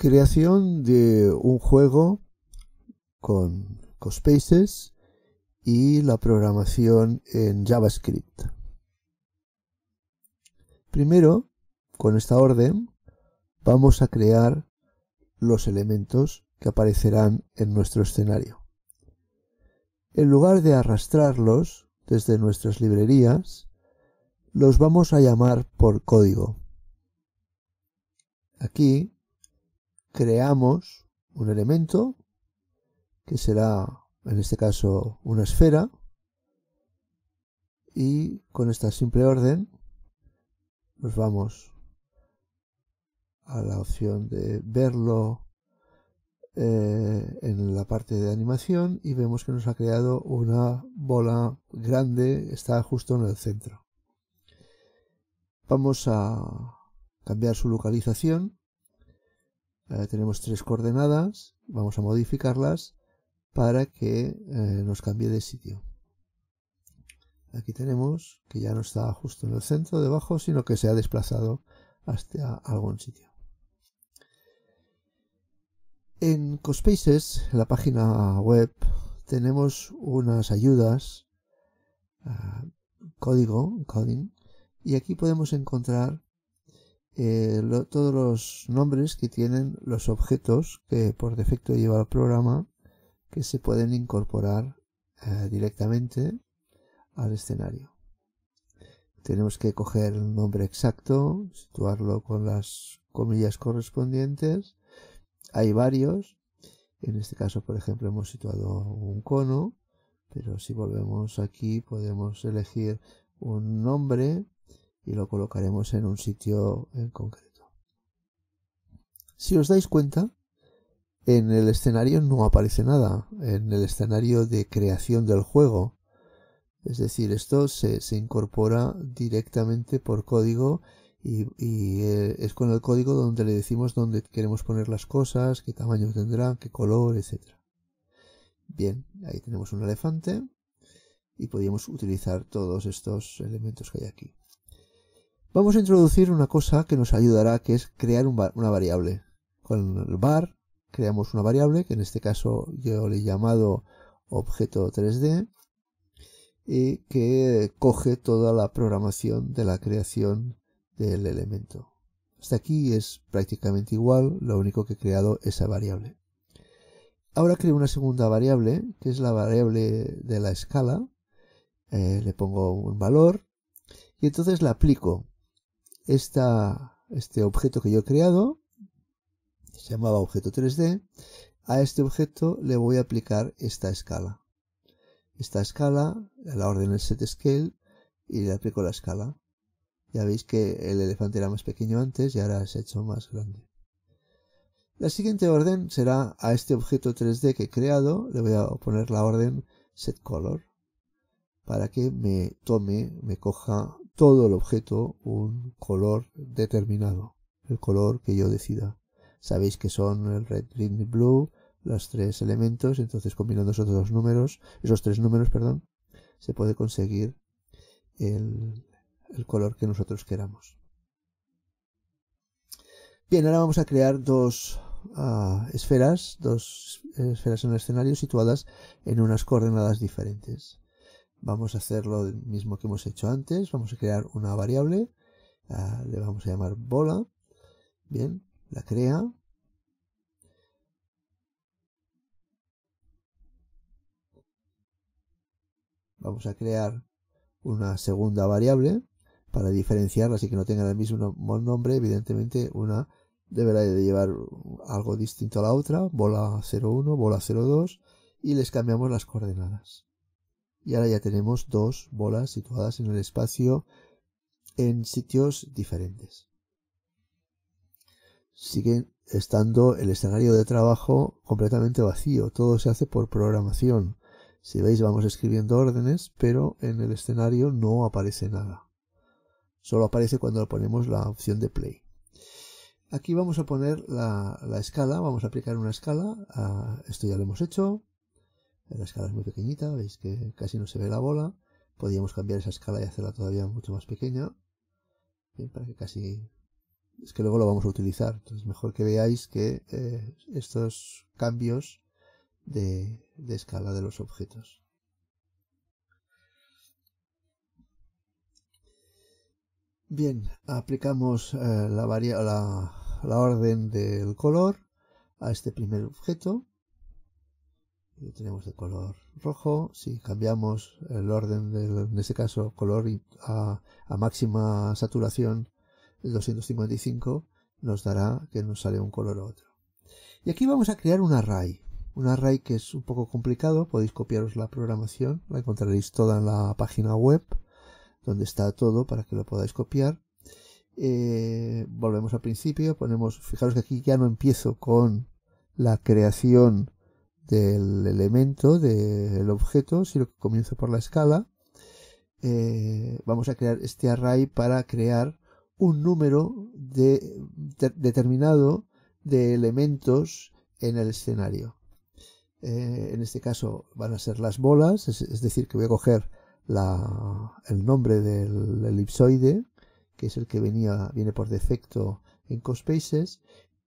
creación de un juego con, Cospaces y la programación en JavaScript. Primero, con esta orden, vamos a crear los elementos que aparecerán en nuestro escenario. En lugar de arrastrarlos desde nuestras librerías, los vamos a llamar por código. Aquí creamos un elemento, que será en este caso una esfera, y con esta simple orden nos vamos a la opción de verlo eh, en la parte de animación y vemos que nos ha creado una bola grande, está justo en el centro. Vamos a cambiar su localización eh, tenemos tres coordenadas, vamos a modificarlas para que eh, nos cambie de sitio. Aquí tenemos que ya no está justo en el centro, debajo, sino que se ha desplazado hasta algún sitio. En CoSpaces, en la página web, tenemos unas ayudas, eh, código, coding, y aquí podemos encontrar eh, todos los nombres que tienen los objetos que por defecto lleva el programa que se pueden incorporar eh, directamente al escenario. Tenemos que coger el nombre exacto, situarlo con las comillas correspondientes. Hay varios. En este caso, por ejemplo, hemos situado un cono, pero si volvemos aquí podemos elegir un nombre y lo colocaremos en un sitio en concreto. Si os dais cuenta, en el escenario no aparece nada, en el escenario de creación del juego. Es decir, esto se, incorpora directamente por código y, eh, es con el código donde le decimos dónde queremos poner las cosas, qué tamaño tendrán, qué color, etc. Bien, ahí tenemos un elefante y podríamos utilizar todos estos elementos que hay aquí. Vamos a introducir una cosa que nos ayudará, que es crear una variable. Con el var creamos una variable, que en este caso yo le he llamado objeto 3D, y que coge toda la programación de la creación del elemento. Hasta aquí es prácticamente igual, lo único que he creado es esa variable. Ahora creo una segunda variable, que es la variable de la escala. Eh, le pongo un valor y entonces la aplico este objeto que yo he creado, se llamaba objeto 3D, a este objeto le voy a aplicar esta escala. Esta escala, la orden es set scale y le aplico la escala. Ya veis que el elefante era más pequeño antes y ahora se ha hecho más grande. La siguiente orden será a este objeto 3D que he creado, le voy a poner la orden set color para que me tome, me coja todo el objeto un color determinado, el color que yo decida. Sabéis que son el red, green y blue, los tres elementos, entonces combinando esos dos números, esos tres números, perdón, se puede conseguir el, color que nosotros queramos. Bien, ahora vamos a crear dos ah, esferas, dos eh, esferas en el escenario situadas en unas coordenadas diferentes. Vamos a hacer lo mismo que hemos hecho antes. Vamos a crear una variable. le vamos a llamar bola. Bien, la crea. Vamos a crear una segunda variable para diferenciarla, así que no tenga el mismo nombre. Evidentemente, una deberá llevar algo distinto a la otra, bola 01, bola 02, y les cambiamos las coordenadas y ahora ya tenemos dos bolas situadas en el espacio en sitios diferentes. Sigue estando el escenario de trabajo completamente vacío, todo se hace por programación. Si veis vamos escribiendo órdenes, pero en el escenario no aparece nada. Solo aparece cuando ponemos la opción de play. Aquí vamos a poner la, escala, vamos a aplicar una escala, ah, esto ya lo hemos hecho, la escala es muy pequeñita, veis que casi no se ve la bola. Podríamos cambiar esa escala y hacerla todavía mucho más pequeña. para que casi... Es que luego lo vamos a utilizar. Entonces mejor que veáis que eh, estos cambios de, escala de los objetos. Bien, aplicamos eh, la, la, orden del color a este primer objeto tenemos de color rojo. Si cambiamos el orden, en este caso, color a, a máxima saturación, 255, nos dará que nos sale un color u otro. Y aquí vamos a crear un array. Un array que es un poco complicado, podéis copiaros la programación, la encontraréis toda en la página web, donde está todo para que lo podáis copiar. Eh, volvemos al principio, ponemos, fijaros que aquí ya no empiezo con la creación del elemento, del objeto, lo que comienzo por la escala. Eh, vamos a crear este array para crear un número de, determinado de elementos en el escenario. Eh, en este caso van a ser las bolas, es, decir, que voy a coger el nombre del elipsoide, que es el que venía, viene por defecto en CoSpaces,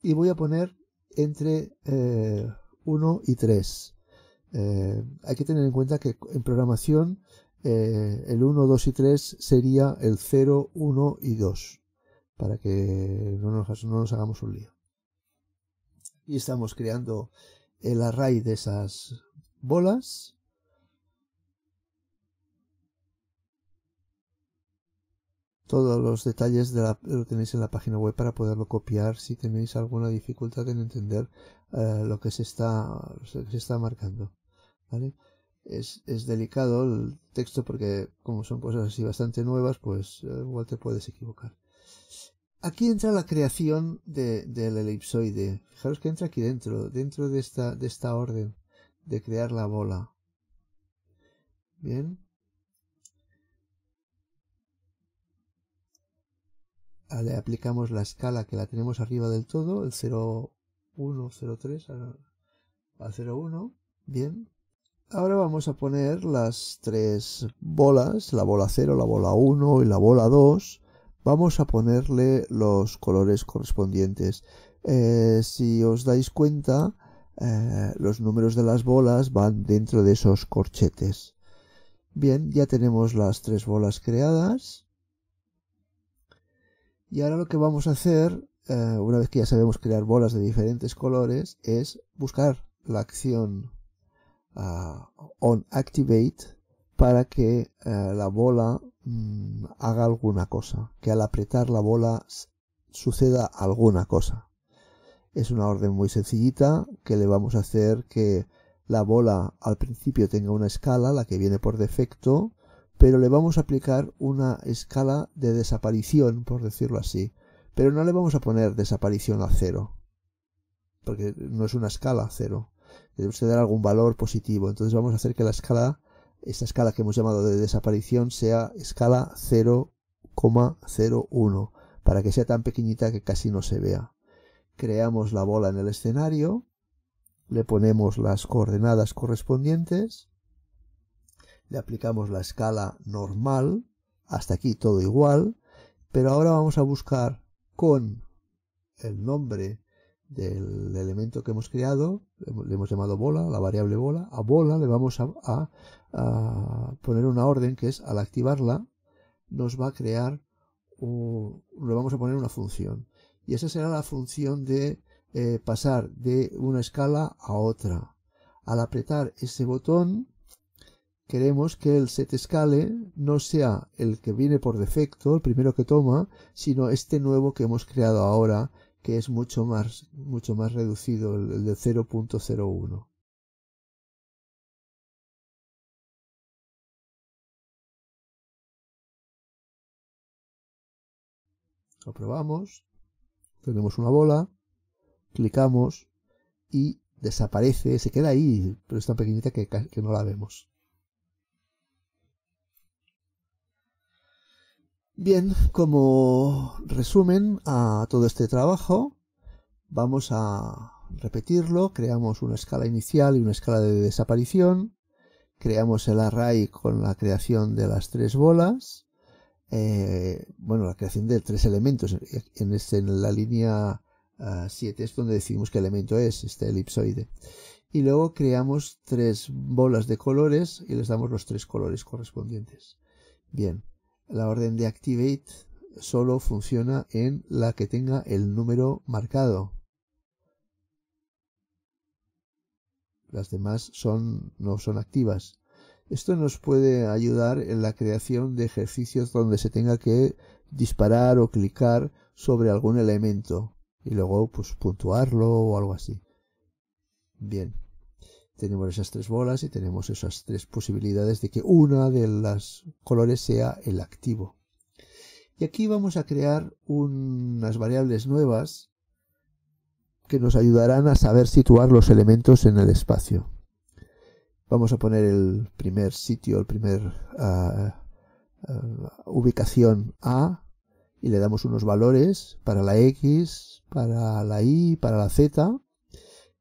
y voy a poner entre eh, 1 y 3. Eh, hay que tener en cuenta que en programación eh, el 1, 2 y 3 sería el 0, 1 y 2, para que no nos, no nos hagamos un lío. Y estamos creando el array de esas bolas. Todos los detalles de la, lo tenéis en la página web para poderlo copiar si tenéis alguna dificultad en entender eh, lo que se está se está marcando es, delicado el texto porque como son cosas así bastante nuevas pues eh, igual te puedes equivocar aquí entra la creación de, del elipsoide fijaros que entra aquí dentro dentro de esta de esta orden de crear la bola bien le aplicamos la escala que la tenemos arriba del todo, el 0, 103 a, a 01. Bien. Ahora vamos a poner las tres bolas, la bola 0, la bola 1 y la bola 2. Vamos a ponerle los colores correspondientes. Eh, si os dais cuenta, eh, los números de las bolas van dentro de esos corchetes. Bien, ya tenemos las tres bolas creadas. Y ahora lo que vamos a hacer eh, una vez que ya sabemos crear bolas de diferentes colores, es buscar la acción ah, on onActivate para que eh, la bola mm, haga alguna cosa, que al apretar la bola suceda alguna cosa. Es una orden muy sencillita que le vamos a hacer que la bola al principio tenga una escala, la que viene por defecto, pero le vamos a aplicar una escala de desaparición, por decirlo así. Pero no le vamos a poner desaparición a cero, porque no es una escala cero. Debemos dar algún valor positivo. Entonces vamos a hacer que la escala, esta escala que hemos llamado de desaparición, sea escala 0,01, para que sea tan pequeñita que casi no se vea. Creamos la bola en el escenario, le ponemos las coordenadas correspondientes, le aplicamos la escala normal, hasta aquí todo igual, pero ahora vamos a buscar con el nombre del elemento que hemos creado, le hemos llamado bola, la variable bola, a bola le vamos a, poner una orden que es al activarla nos va a crear le vamos a poner una función y esa será la función de eh, pasar de una escala a otra. Al apretar ese botón queremos que el setScale no sea el que viene por defecto, el primero que toma, sino este nuevo que hemos creado ahora, que es mucho más, mucho más reducido, el de 0.01. Lo probamos, tenemos una bola, clicamos y desaparece, se queda ahí, pero es tan pequeñita que no la vemos. Bien, como resumen a todo este trabajo, vamos a repetirlo, creamos una escala inicial y una escala de desaparición, creamos el array con la creación de las tres bolas, eh, bueno, la creación de tres elementos, en, este, la línea 7 eh, es donde decimos qué elemento es este elipsoide, y luego creamos tres bolas de colores y les damos los tres colores correspondientes. Bien la orden de activate solo funciona en la que tenga el número marcado. Las demás son, no son activas. Esto nos puede ayudar en la creación de ejercicios donde se tenga que disparar o clicar sobre algún elemento y luego pues puntuarlo o algo así. Bien, tenemos esas tres bolas y tenemos esas tres posibilidades de que una de las colores sea el activo. Y aquí vamos a crear unas variables nuevas que nos ayudarán a saber situar los elementos en el espacio. Vamos a poner el primer sitio, el primer ah, ah, ubicación A y le damos unos valores para la X, para la Y, para la Z.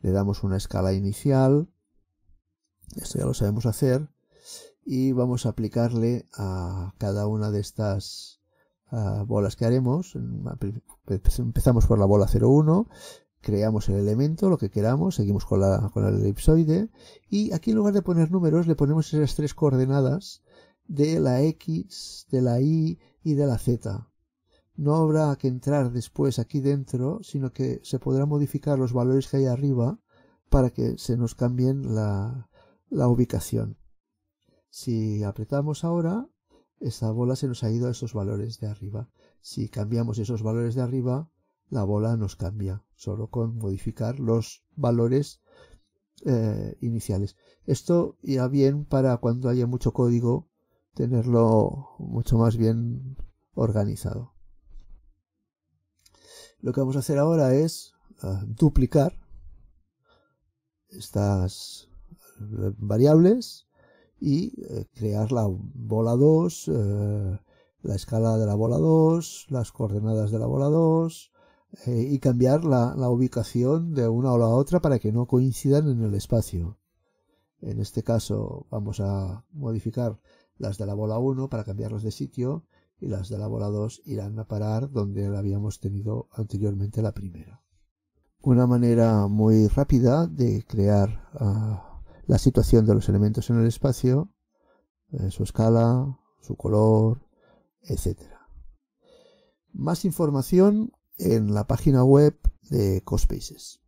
Le damos una escala inicial esto ya lo sabemos hacer y vamos a aplicarle a cada una de estas ah, bolas que haremos. Empezamos por la bola 01, creamos el elemento, lo que queramos, seguimos con la, con el elipsoide y aquí en lugar de poner números le ponemos esas tres coordenadas de la X, de la Y y de la Z. No habrá que entrar después aquí dentro, sino que se podrá modificar los valores que hay arriba para que se nos cambien la, la ubicación. Si apretamos ahora, esta bola se nos ha ido a esos valores de arriba. Si cambiamos esos valores de arriba, la bola nos cambia, solo con modificar los valores eh, iniciales. Esto irá bien para cuando haya mucho código, tenerlo mucho más bien organizado. Lo que vamos a hacer ahora es eh, duplicar estas eh, variables y eh, crear la bola 2, eh, la escala de la bola 2, las coordenadas de la bola 2 y cambiar la, ubicación de una o la otra para que no coincidan en el espacio. En este caso vamos a modificar las de la bola 1 para cambiarlas de sitio y las de la bola 2 irán a parar donde habíamos tenido anteriormente la primera. Una manera muy rápida de crear ah, la situación de los elementos en el espacio, eh, su escala, su color, etc. Más información en la página web de CoSpaces.